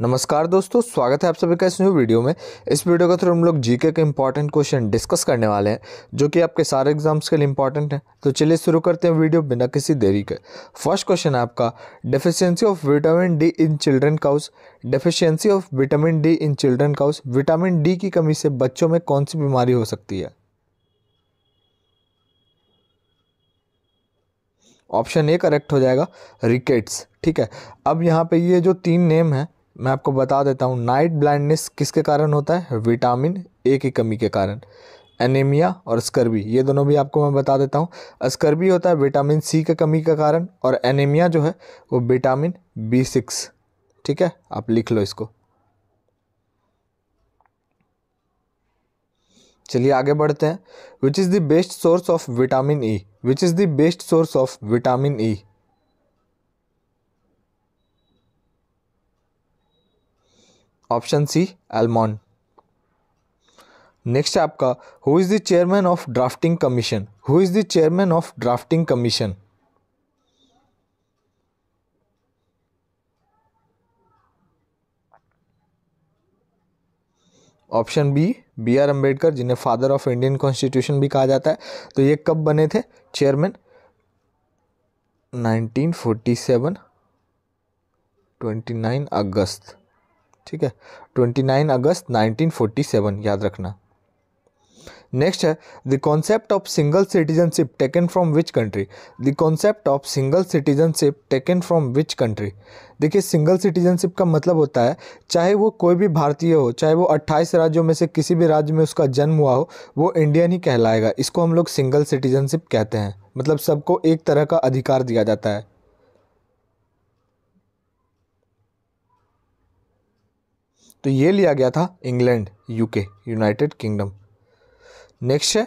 नमस्कार दोस्तों स्वागत है आप सभी का इस न्यू वीडियो में इस वीडियो के थ्रू हम लोग जीके के इम्पॉर्टेंट क्वेश्चन डिस्कस करने वाले हैं जो कि आपके सारे एग्जाम्स के लिए इंपॉर्टेंट हैं तो चलिए शुरू करते हैं वीडियो बिना किसी देरी के फर्स्ट क्वेश्चन है आपका deficiency of vitamin D in children causes deficiency of vitamin D in children causes vitamin D की कमी से बच्चों में कौन सी बीमारी हो सकती है ऑप्शन ए करेक्ट हो जाएगा रिकेट्स ठीक है अब यहाँ पे ये जो तीन नेम है मैं आपको बता देता हूँ नाइट ब्लाइंडनेस किसके कारण होता है विटामिन ए की कमी के कारण एनीमिया और स्कर्बी ये दोनों भी आपको मैं बता देता हूँ स्कर्बी होता है विटामिन सी की कमी के कारण और एनीमिया जो है वो विटामिन बी सिक्स ठीक है आप लिख लो इसको चलिए आगे बढ़ते हैं which is the best source of vitamin E which is the best source of vitamin E option C almond next है आपका who is the chairman of drafting commission who is the chairman of drafting commission option B B R Ambedkar जिन्हें father of Indian constitution भी कहा जाता है तो ये कब बने थे चेयरमैन 1947 29 अगस्त ठीक है 29 अगस्त 1947 याद रखना नेक्स्ट है the concept of single citizenship taken from which country the concept of single citizenship taken from which country देखिए सिंगल सिटीजनशिप का मतलब होता है चाहे वो कोई भी भारतीय हो चाहे वो 28 राज्यों में से किसी भी राज्य में उसका जन्म हुआ हो वो इंडियन ही कहलाएगा इसको हम लोग सिंगल सिटीजनशिप कहते हैं मतलब सबको एक तरह का अधिकार दिया जाता है तो ये लिया गया था England UK United Kingdom next है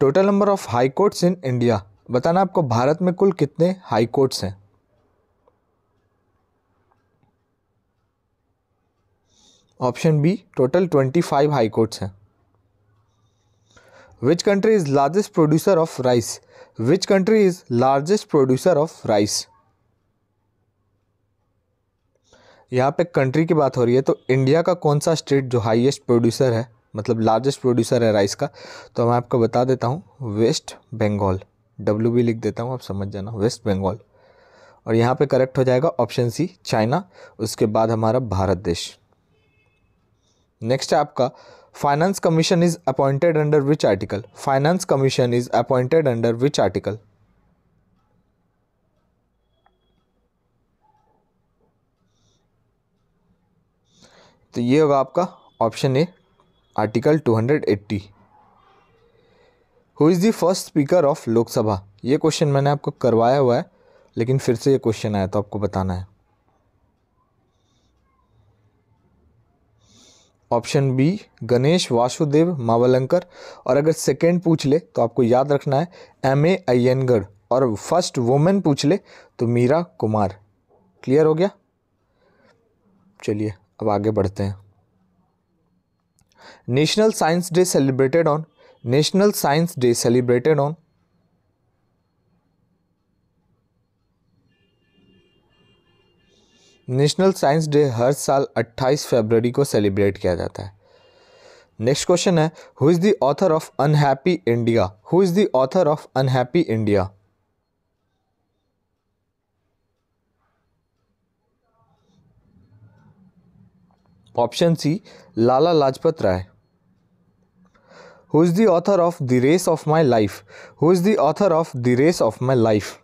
total number of high courts in India बताना आपको भारत में कुल कितने हाई कोर्ट्स हैं option B total twenty five high courts हैं which country is largest producer of rice which country is largest producer of rice यहाँ पे कंट्री की बात हो रही है तो इंडिया का कौन सा स्टेट जो हाईएस्ट प्रोड्यूसर है मतलब लार्जेस्ट प्रोड्यूसर है राइस का तो मैं आपको बता देता हूँ वेस्ट बंगाल डब्ल्यू बी लिख देता हूँ आप समझ जाना वेस्ट बंगाल और यहाँ पे करेक्ट हो जाएगा ऑप्शन सी चाइना उसके बाद हमारा भारत देश नेक्स्ट है आपका finance commission is appointed under which article finance commission is appointed under which article तो ये होगा आपका option A article 280 who is the first speaker of Lok Sabha ये क्वेश्चन मैंने आपको करवाया हुआ है लेकिन फिर से ये क्वेश्चन आया तो आपको बताना है ऑप्शन बी गणेश वासुदेव मावलंकर और अगर सेकेंड पूछ ले तो आपको याद रखना है एम ए अय्यनगढ़ और फर्स्ट वुमेन पूछ ले तो मीरा कुमार क्लियर हो गया चलिए अब आगे बढ़ते हैं national science day celebrated on national science day celebrated on national science day हर साल 28 फरवरी को सेलिब्रेट किया जाता है नेक्स्ट क्वेश्चन है who is the author of Unhappy India who is the author of Unhappy India option C Lala Lajpat Rai who is the author of the race of my life who is the author of the race of my life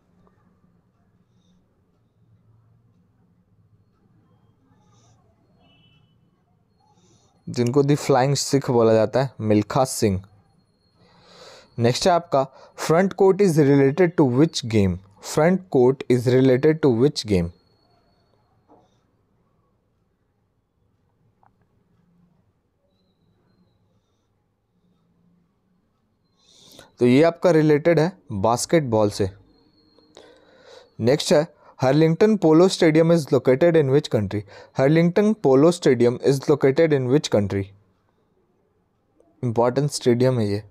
जिनको the flying Sikh बोला जाता है Milkha Singh next है आपका front court is related to which game front court is related to which game तो ये आपका related है बास्केटबॉल से नेक्स्ट है हर्लिंगटन पोलो stadium is located in which country हर्लिंगटन polo stadium is located in which country important stadium है ये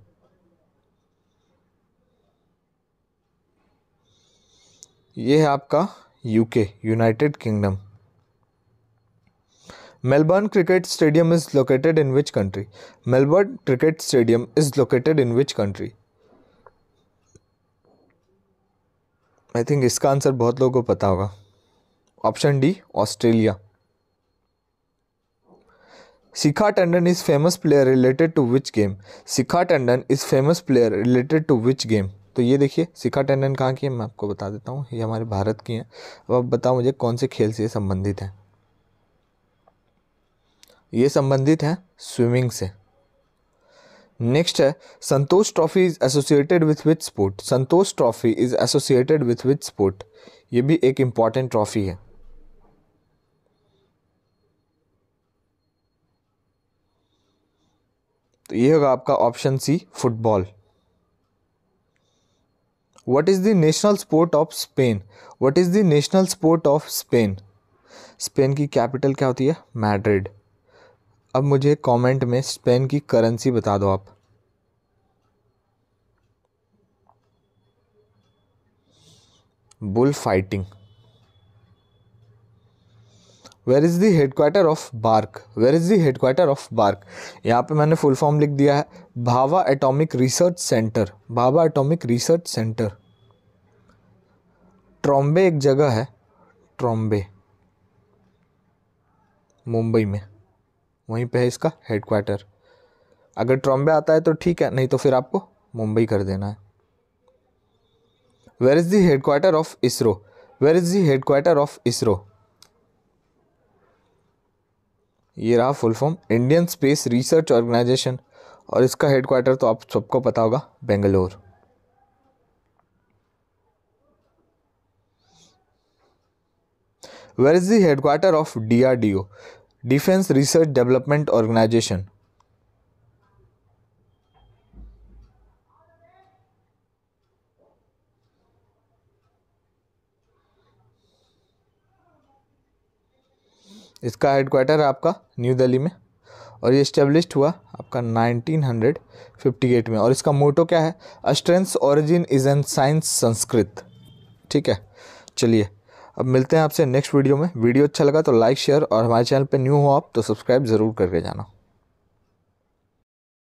ये है आपका UK United kingdom Melbourne cricket stadium is located in which country Melbourne cricket stadium is located in which country I think इसका answer बहुत लोगों को पता होगा option D Australia Shikha Tandon is famous player related to which game Shikha Tandon is famous player related to which game तो ये देखिए शिखा टंडन कहाँ की है मैं आपको बता देता हूँ ये हमारे भारत की हैं अब आप बताओ मुझे कौन से खेल से संबंधित हैं ये संबंधित हैं स्विमिंग से नेक्स्ट है Santosh trophy is associated with with sport Santosh trophy is associated with with sport ये भी एक इंपॉर्टेंट ट्रॉफी है तो ये होगा आपका option C football what is the national sport of Spain what is the national sport of Spain Spain की capital क्या होती है मैड्रिड अब मुझे कमेंट में स्पेन की करेंसी बता दो आप bull fighting where is the of BARC where is the headquarter of BARC यहाँ पे मैंने फुल फॉर्म लिख दिया है Bhabha atomic research centre Bhabha atomic research centre Trombay एक जगह है ट्रॉम्बे मुंबई में वहीं पे है इसका हेड क्वार्टर अगर ट्रॉम्बे आता है तो ठीक है नहीं तो फिर आपको मुंबई कर देना है where is the headquarter of ISRO where is the headquarter of ISRO ये रहा full form Indian space research organisation और इसका हेड क्वार्टर तो आप सबको पता होगा Bangalore where of D R D O defence research development organisation इसका हेडक्वार्टर है आपका न्यू दिल्ली में और ये इस्टेब्लिश हुआ आपका 1958 में और इसका मोटो क्या है अस्ट्रेंस origin is ancient Sanskrit ठीक है चलिए अब मिलते हैं आपसे नेक्स्ट वीडियो में वीडियो अच्छा लगा तो लाइक शेयर और हमारे चैनल पर न्यू हो आप तो सब्सक्राइब ज़रूर करके जाना